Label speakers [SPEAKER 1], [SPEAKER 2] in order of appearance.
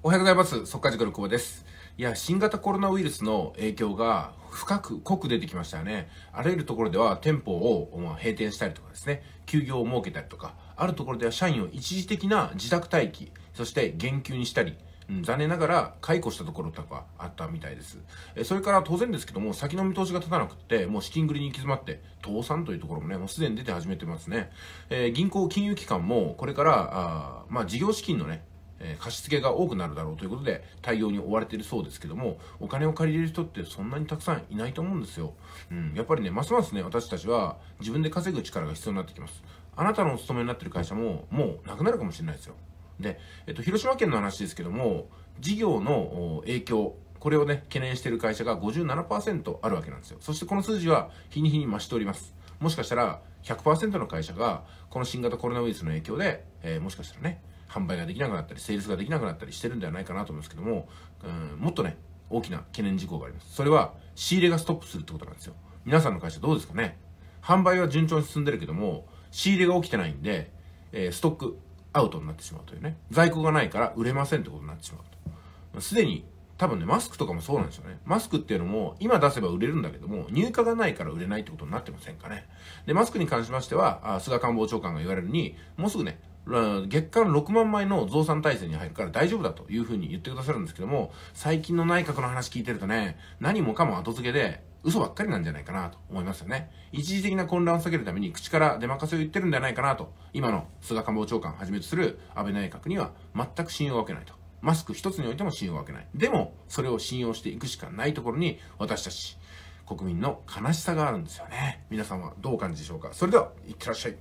[SPEAKER 1] おはようございます。速稼塾の久保です。いや、新型コロナウイルスの影響が深く濃く出てきましたよね。あらゆるところでは店舗を、まあ、閉店したりとかですね、休業を設けたりとか、あるところでは社員を一時的な自宅待機、そして減給にしたり、残念ながら解雇したところとかあったみたいです。えそれから当然ですけども、先の見通しが立たなくって、もう資金繰りに行き詰まって、倒産というところもね、もうすでに出て始めてますね。えー、銀行、金融機関も、これから、あまあ、事業資金のね、えー、貸付が多くなるだろうということで対応に追われているそうですけどもお金を借りれる人ってそんなにたくさんいないと思うんですよ、うん、やっぱりねますますね私たちは自分で稼ぐ力が必要になってきますあなたのお勤めになってる会社ももうなくなるかもしれないですよで、えっと、広島県の話ですけども事業の影響これをね懸念している会社が57%あるわけなんですよそしてこの数字は日に日に増しておりますもしかしたら100%の会社がこの新型コロナウイルスの影響で、えー、もしかしたらね販売ができなくなったり、セールスができなくなったりしてるんではないかなと思うんですけども、うんもっとね、大きな懸念事項があります。それは、仕入れがストップするってことなんですよ。皆さんの会社どうですかね販売は順調に進んでるけども、仕入れが起きてないんで、えー、ストックアウトになってしまうというね。在庫がないから売れませんってことになってしまうと。すでに、多分ね、マスクとかもそうなんですよね。マスクっていうのも、今出せば売れるんだけども、入荷がないから売れないってことになってませんかね。で、マスクに関しましては、あ菅官房長官が言われるに、もうすぐね、月間6万枚の増産体制に入るから大丈夫だというふうに言ってくださるんですけども、最近の内閣の話聞いてるとね、何もかも後付けで、嘘ばっかりなんじゃないかなと思いますよね。一時的な混乱を避けるために口から出まかせを言ってるんじゃないかなと、今の菅官房長官をはじめとする安倍内閣には全く信用を分けないと。マスク一つにおいても信用を分けない。でも、それを信用していくしかないところに、私たち、国民の悲しさがあるんですよね。皆さんはどうお感じでしょうかそれでは、いってらっしゃい。